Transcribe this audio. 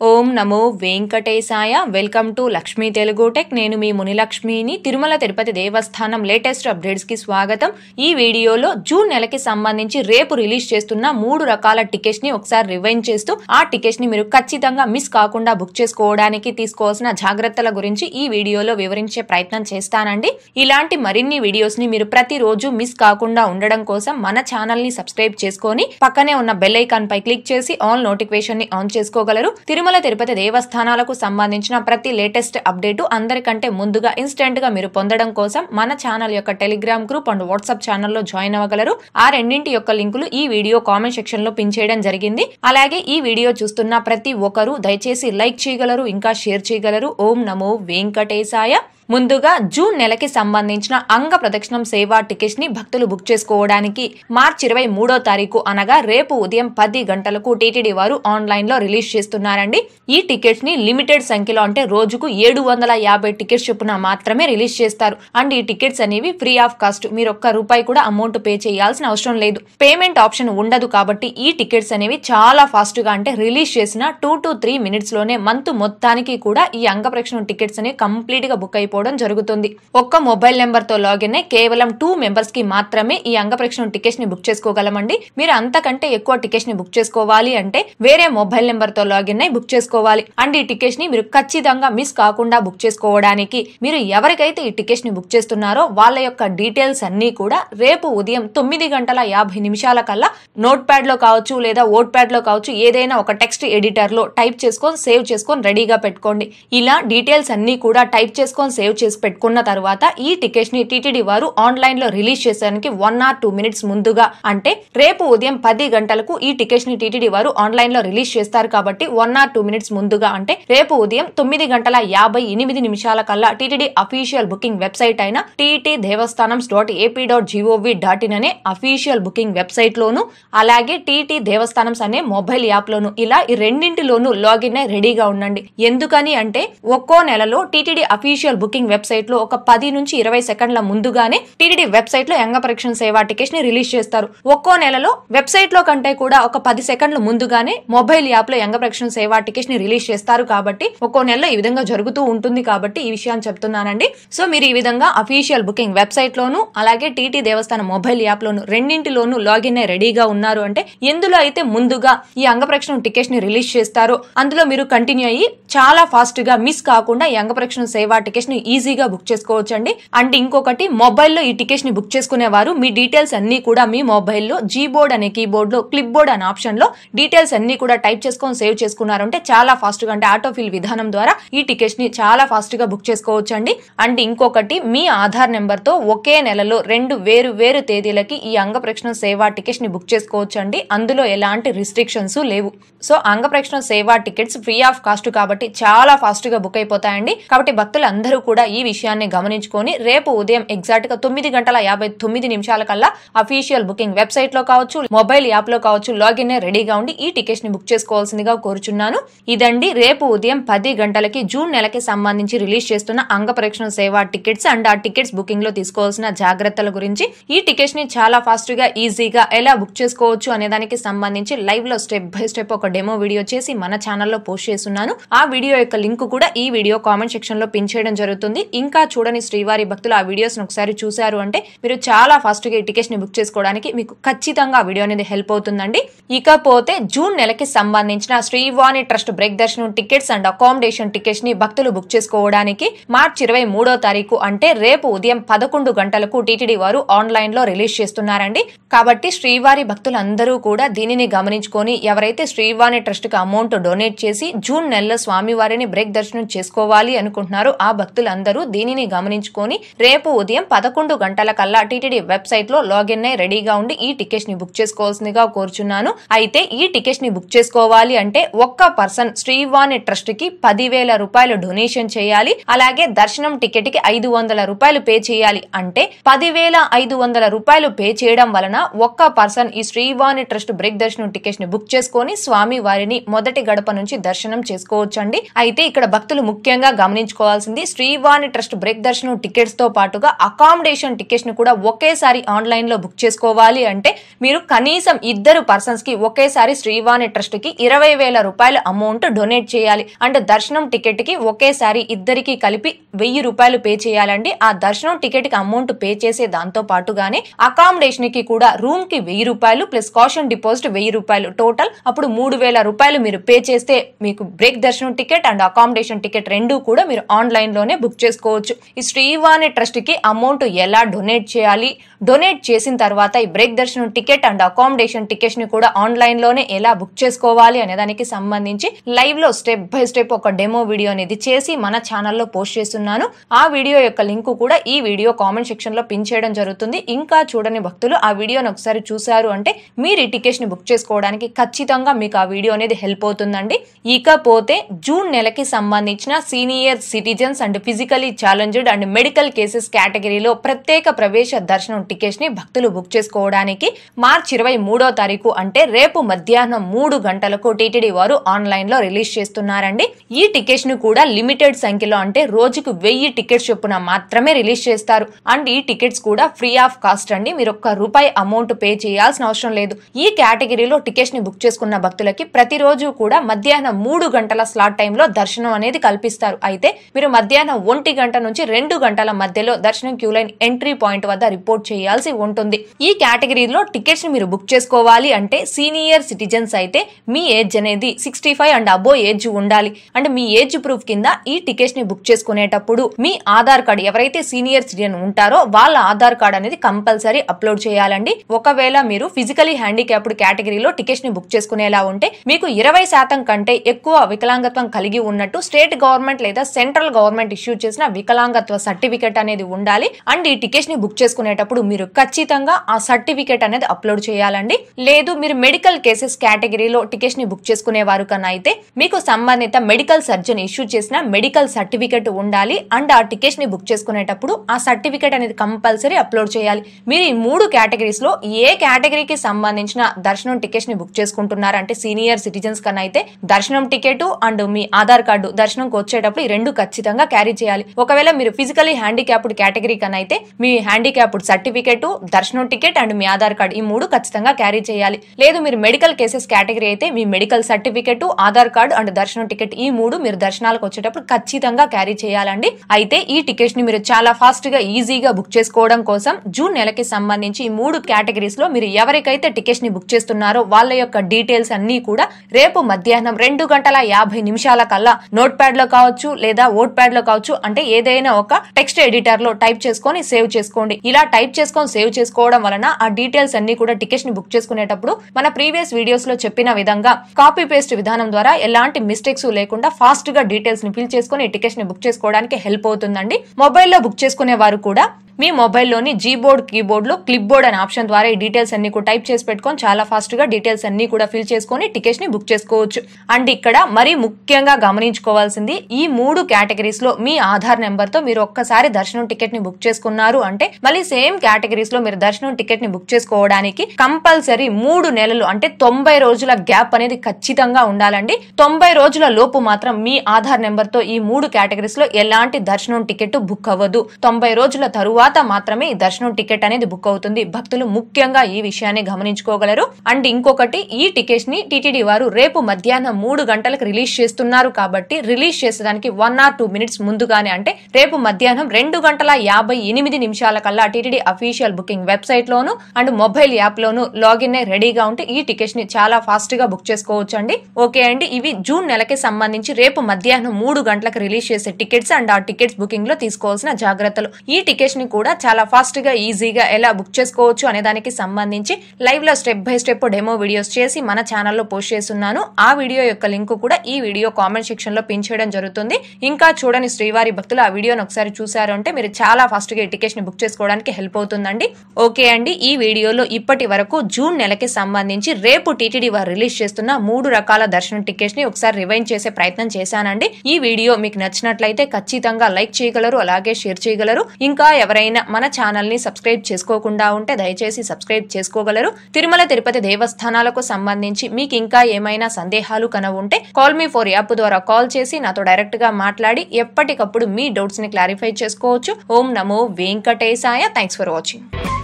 o ఓం నమో వెంకటేశాయ welcome to Lakshmi Telugu tech నేను మీ మునిలక్ష్మిని తిరుమల తిరుపతి దేవస్థానం లేటెస్ట్ అప్డేట్స్ కి స్వాగతం ఈ వీడియోలో జూన్ నెలకి సంబంధించి రేపు రిలీజ్ చేస్తున్న మూడు రకాల టికెట్స్ ని ఒకసారి రివైండ్ చేస్తూ ఆ ని మీరు ఖచ్చితంగా మిస్ కాకుండా బుక్ చేసుకోవడానికి తీసుకోవాల్సిన జాగ్రత్తల గురించి ఈ వీడియోలో వివరించే ప్రయత్నం చేస్తానండి ఇలాంటి మరిన్ని వీడియోస్ ని మీరు ప్రతిరోజు మిస్ కాకుండా ఉండడం కోసం మన ని సబ్స్క్రైబ్ చేసుకొని పక్కనే ఉన్న బెల్ పై క్లిక్ చేసి ఆల్ నోటిఫికేషన్ ని ఆన్ చేసుకోగలరు తిరుమల తిరుపతి తిరుపతి దేవస్థానాలకు సంబంధించిన ప్రతి లేటెస్ట్ అప్డేటు అందరికంటే ముందుగా ఇన్స్టెంట్గా మీరు పొందడం కోసం మన ఛానల్ యొక్క టెలిగ్రామ్ గ్రూప్ అండ్ వాట్సాప్ ఛానల్లో జాయిన్ అవ్వగలరు ఆ రెండింటి యొక్క లింకులు ఈ వీడియో కామెంట్ సెక్షన్ లో పిన్ చేయడం జరిగింది అలాగే ఈ వీడియో చూస్తున్న ప్రతి ఒక్కరూ దయచేసి లైక్ చేయగలరు ఇంకా షేర్ చేయగలరు ఓం నమో వెంకటేశాయ ముందుగా జూన్ నెలకి సంబంధించిన అంగ ప్రదక్షిణం సేవా టికెట్స్ ని భక్తులు బుక్ చేసుకోవడానికి మార్చి ఇరవై మూడో తారీఖు అనగా రేపు ఉదయం పది గంటలకు టీటీడీ వారు ఆన్లైన్ లో రిలీజ్ చేస్తున్నారండి ఈ టికెట్స్ ని లిమిటెడ్ సంఖ్యలో అంటే రోజుకు ఏడు వందల యాభై టికెట్స్ చొప్పున మాత్రమే రిలీజ్ చేస్తారు అండ్ ఈ టికెట్స్ అనేవి ఫ్రీ ఆఫ్ కాస్ట్ మీరు ఒక్క రూపాయి కూడా అమౌంట్ పే చేయాల్సిన అవసరం లేదు పేమెంట్ ఆప్షన్ ఉండదు కాబట్టి ఈ టికెట్స్ అనేవి చాలా ఫాస్ట్ గా అంటే రిలీజ్ చేసిన టూ టు త్రీ మినిట్స్ లోనే మంత్ మొత్తానికి కూడా ఈ అంగ ప్రక్షణ టికెట్స్ అనేవి కంప్లీట్ గా బుక్ అయిపోయి చేసుకోవడం జరుగుతుంది ఒక్క మొబైల్ నెంబర్ తో లాగిన్ అయి కేవలం టూ మెంబర్స్ కి మాత్రమే ఈ టికెట్స్ ని బుక్ చేసుకోగలమండి మీరు అంతకంటే ఎక్కువ ని బుక్ చేసుకోవాలి అంటే వేరే మొబైల్ నెంబర్ తో లాగిన్ అయి బుక్ చేసుకోవాలి అండ్ ఈ టికెట్స్ ని మీరు ఖచ్చితంగా మిస్ కాకుండా బుక్ చేసుకోవడానికి మీరు ఎవరికైతే ఈ ని బుక్ చేస్తున్నారో వాళ్ళ యొక్క డీటెయిల్స్ అన్ని కూడా రేపు ఉదయం తొమ్మిది గంటల యాభై నిమిషాల కల్లా నోట్ లో కావచ్చు లేదా ఓట్ లో కావచ్చు ఏదైనా ఒక టెక్స్ట్ ఎడిటర్ లో టైప్ చేసుకొని సేవ్ చేసుకొని రెడీగా పెట్టుకోండి ఇలా డీటెయిల్స్ అన్ని కూడా టైప్ చేసుకొని సేవ్ సేవ్ చేసి పెట్టుకున్న తర్వాత ఈ టికెట్స్ ని టీటీడీ వారు ఆన్లైన్ లో రిలీజ్ చేసేదానికి వన్ ఆర్ టూ మినిట్స్ ముందుగా అంటే రేపు ఉదయం పది గంటలకు ఈ టికెట్స్ ని టీటీడీ వారు ఆన్లైన్ లో రిలీజ్ చేస్తారు కాబట్టి వన్ ఆర్ టూ మినిట్స్ ముందుగా అంటే రేపు ఉదయం తొమ్మిది గంటల యాభై ఎనిమిది నిమిషాల కల్లా టీటీడీ అఫీషియల్ బుకింగ్ వెబ్సైట్ అయిన TT Devasthanam dot AP dot GOV dot in అనే అఫీషియల్ బుకింగ్ వెబ్సైట్ లోను అలాగే టీటీ దేవస్థానం అనే మొబైల్ యాప్ లోను ఇలా ఈ రెండింటిలోనూ లాగిన్ అయి రెడీగా ఉండండి ఎందుకని అంటే ఒక్కో నెలలో టీటీడీ అఫీషియల్ బుకింగ్ ఓటింగ్ వెబ్సైట్ లో ఒక పది నుంచి ఇరవై సెకండ్ల ముందుగానే టీడీడీ వెబ్సైట్ లో యంగ పరీక్షణ సేవా టికెట్ ని రిలీజ్ చేస్తారు ఒక్కో నెలలో వెబ్సైట్ లో కంటే కూడా ఒక పది సెకండ్ల ముందుగానే మొబైల్ యాప్ లో యంగ పరీక్షణ సేవా టికెట్ ని రిలీజ్ చేస్తారు కాబట్టి ఒక్కో నెలలో ఈ విధంగా జరుగుతూ ఉంటుంది కాబట్టి ఈ విషయాన్ని చెప్తున్నానండి సో మీరు ఈ విధంగా అఫీషియల్ బుకింగ్ వెబ్సైట్ లోను అలాగే టీటీ దేవస్థానం మొబైల్ యాప్ లోను రెండింటిలోనూ లాగిన్ అయి రెడీగా ఉన్నారు అంటే ఎందులో అయితే ముందుగా ఈ అంగప్రక్షణ టికెట్స్ ని రిలీజ్ చేస్తారో అందులో మీరు కంటిన్యూ అయ్యి చాలా ఫాస్ట్ గా మిస్ కాకుండా ఈ అంగప్రక్షణ సేవా టికెట్ ని ని ఈజీగా బుక్ చేసుకోవచ్చు అండి అండ్ ఇంకొకటి మొబైల్లో ఈ టికెట్స్ ని బుక్ చేసుకునేవారు మీ డీటెయిల్స్ అన్ని కూడా మీ మొబైల్లో జీ బోర్డ్ అనే కీబోర్డ్ లో క్లిప్ బోర్డ్ అనే ఆప్షన్ లో డీటెయిల్స్ అన్ని కూడా టైప్ చేసుకొని సేవ్ చేసుకున్నారంటే చాలా ఫాస్ట్ గా అంటే ఆటోఫిల్ విధానం ద్వారా ఈ టికెట్స్ ని చాలా ఫాస్ట్ గా బుక్ చేసుకోవచ్చు అండి అండ్ ఇంకొకటి మీ ఆధార్ నెంబర్ తో ఒకే నెలలో రెండు వేరు వేరు తేదీలకి ఈ అంగ ప్రక్షణ సేవా టికెట్స్ ని బుక్ చేసుకోవచ్చు అండి అందులో ఎలాంటి రిస్ట్రిక్షన్స్ లేవు సో అంగ ప్రక్షణ సేవా టికెట్స్ ఫ్రీ ఆఫ్ కాస్ట్ కాబట్టి చాలా ఫాస్ట్ గా బుక్ అయిపోతాయండి కాబట్టి భక్తులు అందరూ కూడా ఈ విషయాన్ని గమనించుకొని రేపు ఉదయం ఎగ్జాక్ట్ గా తొమ్మిది గంటల యాభై తొమ్మిది నిమిషాల కల్లా అఫీషియల్ బుకింగ్ వెబ్సైట్ లో కావచ్చు మొబైల్ యాప్ లో కావచ్చు లాగిన్ రెడీగా ఉండి ఈ టికెట్స్ ని బుక్ చేసుకోవాల్సిందిగా కోరుచున్నాను ఇదండి రేపు ఉదయం పది గంటలకి జూన్ నెలకి సంబంధించి రిలీజ్ చేస్తున్న అంగ పరీక్షణ సేవా టికెట్స్ అండ్ ఆ టికెట్స్ బుకింగ్ లో తీసుకోవాల్సిన జాగ్రత్తల గురించి ఈ టికెట్స్ ని చాలా ఫాస్ట్ గా ఈజీగా ఎలా బుక్ చేసుకోవచ్చు అనే దానికి సంబంధించి లైవ్ లో స్టెప్ బై స్టెప్ ఒక డెమో వీడియో చేసి మన ఛానల్లో పోస్ట్ చేస్తున్నాను ఆ వీడియో యొక్క లింక్ కూడా ఈ వీడియో కామెంట్ సెక్షన్ లో పిన్ చేయడం జరుగుతుంది జరుగుతుంది ఇంకా చూడని శ్రీవారి భక్తులు ఆ వీడియోస్ని ఒకసారి చూశారు అంటే మీరు చాలా ఫాస్ట్గా టికెట్స్ని బుక్ చేసుకోవడానికి మీకు ఖచ్చితంగా వీడియో అనేది హెల్ప్ అవుతుందండి ఇకపోతే జూన్ నెలకి సంబంధించిన శ్రీవాణి ట్రస్ట్ బ్రేక్ దర్శనం టికెట్స్ అండ్ అకామిడేషన్ టికెట్స్ ని భక్తులు బుక్ చేసుకోవడానికి మార్చి ఇరవై మూడో తారీఖు అంటే రేపు ఉదయం పదకొండు గంటలకు టీటీడీ వారు ఆన్లైన్ లో రిలీజ్ చేస్తున్నారండి కాబట్టి శ్రీవారి భక్తులందరూ కూడా దీనిని గమనించుకొని ఎవరైతే శ్రీవాణి ట్రస్ట్ కి అమౌంట్ డొనేట్ చేసి జూన్ నెలలో స్వామివారిని బ్రేక్ దర్శనం చేసుకోవాలి అనుకుంటున్నారో ఆ భక్తులు ప్రజలందరూ దీనిని గమనించుకొని రేపు ఉదయం పదకొండు గంటల కల్లా టీటీడీ వెబ్సైట్ లో లాగిన్ అయి రెడీగా ఉండి ఈ టికెట్స్ ని బుక్ చేసుకోవాల్సిందిగా కోరుచున్నాను అయితే ఈ టికెట్స్ ని బుక్ చేసుకోవాలి అంటే ఒక్క పర్సన్ శ్రీవాణి ట్రస్ట్ కి పదివేల రూపాయలు డొనేషన్ చేయాలి అలాగే దర్శనం టికెట్ కి ఐదు వందల రూపాయలు పే చేయాలి అంటే పదివేల ఐదు వందల రూపాయలు పే చేయడం వలన ఒక్క పర్సన్ ఈ శ్రీవాణి ట్రస్ట్ బ్రేక్ దర్శనం టికెట్ ని బుక్ చేసుకొని స్వామి వారిని మొదటి గడప నుంచి దర్శనం చేసుకోవచ్చండి అయితే ఇక్కడ భక్తులు ముఖ్యంగా గమనించుకోవాల్సింది శ్రీ శ్రీవాణి ట్రస్ట్ బ్రేక్ దర్శనం టికెట్స్తో పాటుగా అకామిడేషన్ ను కూడా ఒకేసారి ఆన్లైన్లో బుక్ చేసుకోవాలి అంటే మీరు కనీసం ఇద్దరు పర్సన్స్కి ఒకేసారి శ్రీవాణి ట్రస్ట్కి ఇరవై వేల రూపాయల అమౌంట్ డొనేట్ చేయాలి అంటే దర్శనం టికెట్ కి ఒకేసారి ఇద్దరికి కలిపి వెయ్యి రూపాయలు పే చేయాలండి ఆ దర్శనం టికెట్ కి అమౌంట్ పే చేసే దాంతో పాటుగానే అకామిడేషన్కి కూడా రూమ్కి వెయ్యి రూపాయలు ప్లస్ కాషన్ డిపాజిట్ వెయ్యి రూపాయలు టోటల్ అప్పుడు మూడు వేల రూపాయలు మీరు పే చేస్తే మీకు బ్రేక్ దర్శనం టికెట్ అండ్ అకామిడేషన్ టికెట్ రెండు కూడా మీరు ఆన్లైన్లోనే లోనే బుక్ చేసుకోవచ్చు ఈ శ్రీవాణి ట్రస్ట్ కి అమౌంట్ ఎలా డొనేట్ చేయాలి డొనేట్ చేసిన తర్వాత ఈ బ్రేక్ దర్శనం టికెట్ అండ్ అకామిడేషన్ ని కూడా ఆన్లైన్ లోనే ఎలా బుక్ చేసుకోవాలి అనే దానికి సంబంధించి లైవ్ లో స్టెప్ బై స్టెప్ ఒక డెమో వీడియో అనేది చేసి మన ఛానల్లో పోస్ట్ చేస్తున్నాను ఆ వీడియో యొక్క లింక్ కూడా ఈ వీడియో కామెంట్ సెక్షన్లో పిన్ చేయడం జరుగుతుంది ఇంకా చూడని భక్తులు ఆ వీడియోని ఒకసారి చూశారు అంటే మీరు ఈ ని బుక్ చేసుకోవడానికి ఖచ్చితంగా మీకు ఆ వీడియో అనేది హెల్ప్ అవుతుందండి ఇకపోతే జూన్ నెలకి సంబంధించిన senior citizens and physical physically challenged and medical cases కేటగిరీలో ప్రత్యేక ప్రవేశ దర్శనం టికెట్స్ ని భక్తులు బుక్ చేసుకోవడానికి మార్చి ఇరవై మూడో తారీఖు అంటే రేపు మధ్యాహ్నం మూడు గంటలకు టీటీడీ వారు ఆన్లైన్ లో రిలీజ్ చేస్తున్నారండి ఈ టికెట్స్ ను కూడా లిమిటెడ్ సంఖ్యలో అంటే రోజుకు వెయ్యి టికెట్స్ చొప్పున మాత్రమే రిలీజ్ చేస్తారు అండ్ ఈ టికెట్స్ కూడా ఫ్రీ ఆఫ్ కాస్ట్ అండి మీరు ఒక్క రూపాయి అమౌంట్ పే చేయాల్సిన అవసరం లేదు ఈ కేటగిరీలో టికెట్స్ ని బుక్ చేసుకున్న భక్తులకి ప్రతిరోజు కూడా మధ్యాహ్నం మూడు గంటల స్లాట్ టైంలో దర్శనం అనేది కల్పిస్తారు అయితే మీరు మధ్యాహ్నం ఒంటి గంట నుంచి రెండు గంటల మధ్యలో దర్శనం క్యూ లైన్ ఎంట్రీ పాయింట్ వద్ద రిపోర్ట్ చేయాల్సి ఉంటుంది ఈ కేటగిరీలో టికెట్స్ ని మీరు బుక్ చేసుకోవాలి అంటే సీనియర్ సిటిజన్స్ అయితే మీ ఏజ్ అనేది sixty five and above age ఉండాలి అంటే మీ ఏజ్ ప్రూఫ్ కింద ఈ టికెట్స్ ని బుక్ చేసుకునేటప్పుడు మీ ఆధార్ కార్డు ఎవరైతే సీనియర్ సిటిజన్ ఉంటారో వాళ్ళ ఆధార్ కార్డ్ అనేది కంపల్సరీ అప్లోడ్ చేయాలండి ఒకవేళ మీరు ఫిజికలీ హ్యాండిక్యాప్డ్ కేటగిరీలో టికెట్స్ ని బుక్ చేసుకునేలా ఉంటే మీకు ఇరవై శాతం కంటే ఎక్కువ వికలాంగత్వం కలిగి ఉన్నట్టు స్టేట్ గవర్నమెంట్ లేదా సెంట్రల్ గవర్నమెంట్ ఇష్యూ చేసిన వికలాంగత్వ సర్టిఫికేట్ అనేది ఉండాలి అండ్ ఈ టికెట్ ని బుక్ చేసుకునేటప్పుడు మీరు ఖచ్చితంగా ఆ సర్టిఫికేట్ అనేది అప్లోడ్ చేయాలండి లేదు మీరు మెడికల్ కేసెస్ కేటగిరీలో టికెట్ ని బుక్ చేసుకునే వారు కన్నా అయితే మీకు సంబంధిత మెడికల్ సర్జన్ ఇష్యూ చేసిన మెడికల్ సర్టిఫికేట్ ఉండాలి అండ్ ఆ టికెట్స్ ని బుక్ చేసుకునేటప్పుడు ఆ సర్టిఫికేట్ అనేది కంపల్సరీ అప్లోడ్ చేయాలి మీరు ఈ మూడు కేటగిరీస్ లో ఏ కేటగిరీకి సంబంధించిన దర్శనం టికెట్ ని బుక్ చేసుకుంటున్నారంటే సీనియర్ సిటిజన్స్ కన్నా అయితే దర్శనం టికెట్ అండ్ మీ ఆధార్ కార్డు దర్శనంకి వచ్చేటప్పుడు ఈ రెండు ఖచ్చితంగా క్యారీ చేయాలి ఒకవేళ మీరు ఫిజికలీ హ్యాండిక్యాప్డ్ కేటగిరీ కన్నా అయితే మీ హ్యాండిక్యాప్డ్ సర్టిఫికేట్ దర్శనం టికెట్ అండ్ మీ ఆధార్ కార్డ్ ఈ మూడు ఖచ్చితంగా క్యారీ చేయాలి లేదు మీరు మెడికల్ కేసెస్ కేటగిరీ అయితే మీ medical certificate Aadhaar card and దర్శనం టికెట్ ఈ మూడు మీరు దర్శనాలకు వచ్చేటప్పుడు ఖచ్చితంగా క్యారీ చేయాలండి అయితే ఈ టికెట్స్ ని మీరు చాలా ఫాస్ట్ గా ఈజీగా బుక్ చేసుకోవడం కోసం జూన్ నెలకి సంబంధించి ఈ మూడు కేటగిరీస్ లో మీరు ఎవరికైతే టికెట్స్ ని బుక్ చేస్తున్నారో వాళ్ళ యొక్క డీటెయిల్స్ అన్ని కూడా రేపు మధ్యాహ్నం రెండు గంటల యాభై నిమిషాల కల్లా నోట్ ప్యాడ్ లో కావచ్చు లేదా ఓట్ ప్యాడ్ లో కావచ్చు చేసుకోవచ్చు అంటే ఏదైనా ఒక టెక్స్ట్ ఎడిటర్ లో టైప్ చేసుకొని సేవ్ చేసుకోండి ఇలా టైప్ చేసుకొని సేవ్ చేసుకోవడం వలన ఆ డీటెయిల్స్ అన్ని కూడా టికెట్స్ ని బుక్ చేసుకునేటప్పుడు మన ప్రీవియస్ వీడియోస్ లో చెప్పిన విధంగా కాపీ పేస్ట్ విధానం ద్వారా ఎలాంటి మిస్టేక్స్ లేకుండా ఫాస్ట్ గా డీటెయిల్స్ ని ఫిల్ చేసుకుని టికెట్స్ ని బుక్ చేసుకోవడానికి హెల్ప్ అవుతుందండి మొబైల్లో బుక్ చేసుకునే వారు కూడా మీ మొబైల్లోని జీబోర్డ్ కీబోర్డ్లో క్లిప్ బోర్డ్ అనే ఆప్షన్ ద్వారా ఈ డీటెయిల్స్ అన్ని కూడా టైప్ చేసి పెట్టుకొని చాలా ఫాస్ట్గా డీటెయిల్స్ అన్ని కూడా ఫిల్ చేసుకొని టికెట్స్ ని బుక్ చేసుకోవచ్చు అండ్ ఇక్కడ మరీ ముఖ్యంగా గమనించుకోవాల్సింది ఈ మూడు కేటగిరీస్ లో మీ ఆధార్ నెంబర్ తో మీరు ఒక్కసారి దర్శనం టికెట్ ని బుక్ చేసుకున్నారు అంటే మళ్ళీ సేమ్ కేటగిరీస్ లో మీరు దర్శనం టికెట్ ని బుక్ చేసుకోవడానికి కంపల్సరీ మూడు నెలలు అంటే తొంభై రోజుల గ్యాప్ అనేది ఖచ్చితంగా ఉండాలండి తొంభై రోజుల లోపు మాత్రం మీ ఆధార్ నెంబర్ తో ఈ మూడు కేటగిరీస్ లో ఎలాంటి దర్శనం టికెట్ బుక్ అవ్వదు తొంభై రోజుల తరువాత తర్వాత మాత్రమే ఈ దర్శనం టికెట్ అనేది బుక్ అవుతుంది భక్తులు ముఖ్యంగా ఈ విషయాన్ని గమనించుకోగలరు అండ్ ఇంకొకటి ఈ టికెట్స్ ని టీటీడీ వారు రేపు మధ్యాహ్నం మూడు గంటలకు రిలీజ్ చేస్తున్నారు కాబట్టి రిలీజ్ చేసేదానికి వన్ ఆర్ టూ మినిట్స్ ముందుగానే అంటే రేపు మధ్యాహ్నం రెండు గంటల యాభై ఎనిమిది నిమిషాల కల్లా టీటీడీ అఫీషియల్ బుకింగ్ వెబ్సైట్ లోను అండ్ మొబైల్ యాప్ లోను లాగిన్ అయి రెడీగా ఉంటే ఈ టికెట్స్ ని చాలా ఫాస్ట్ గా బుక్ చేసుకోవచ్చు అండి ఓకే అండి ఇవి జూన్ నెలకి సంబంధించి రేపు మధ్యాహ్నం మూడు గంటలకు రిలీజ్ చేసే టికెట్స్ అండ్ ఆ టికెట్స్ బుకింగ్ లో తీసుకోవాల్సిన జాగ్రత్తలు ఈ టికెట్స్ ని కూడా చాలా ఫాస్ట్గా ఈజీగా ఎలా బుక్ చేసుకోవచ్చు అనే దానికి సంబంధించి లైవ్లో step by step demo videos చేసి మన ఛానల్లో పోస్ట్ చేస్తున్నాను ఆ వీడియో యొక్క లింక్ కూడా ఈ వీడియో కామెంట్ సెక్షన్లో పిన్ చేయడం జరుగుతుంది ఇంకా చూడని శ్రీవారి భక్తులు ఆ వీడియోని ఒకసారి చూశారు అంటే మీరు చాలా ఫాస్ట్గా ఈ ని బుక్ చేసుకోవడానికి హెల్ప్ అవుతుందండి ఓకే అండి ఈ వీడియోలో ఇప్పటి వరకు జూన్ నెలకి సంబంధించి రేపు టీటీడీ వారు రిలీజ్ చేస్తున్న మూడు రకాల దర్శనం ని ఒకసారి రివైండ్ చేసే ప్రయత్నం చేశానండి ఈ వీడియో మీకు నచ్చినట్లయితే ఖచ్చితంగా లైక్ చేయగలరు అలాగే షేర్ చేయగలరు ఇంకా ఎవరైనా ఎవరైనా మన ఛానల్ని సబ్స్క్రైబ్ చేసుకోకుండా ఉంటే దయచేసి సబ్స్క్రైబ్ చేసుకోగలరు తిరుమల తిరుపతి దేవస్థానాలకు సంబంధించి మీకు ఇంకా ఏమైనా సందేహాలు కన ఉంటే కాల్ మీ ఫోర్ యాప్ ద్వారా కాల్ చేసి నాతో డైరెక్ట్ గా మాట్లాడి ఎప్పటికప్పుడు మీ డౌట్స్ ని క్లారిఫై చేసుకోవచ్చు ఓం నమో వెంకటేశాయ థ్యాంక్స్ ఫర్ వాచింగ్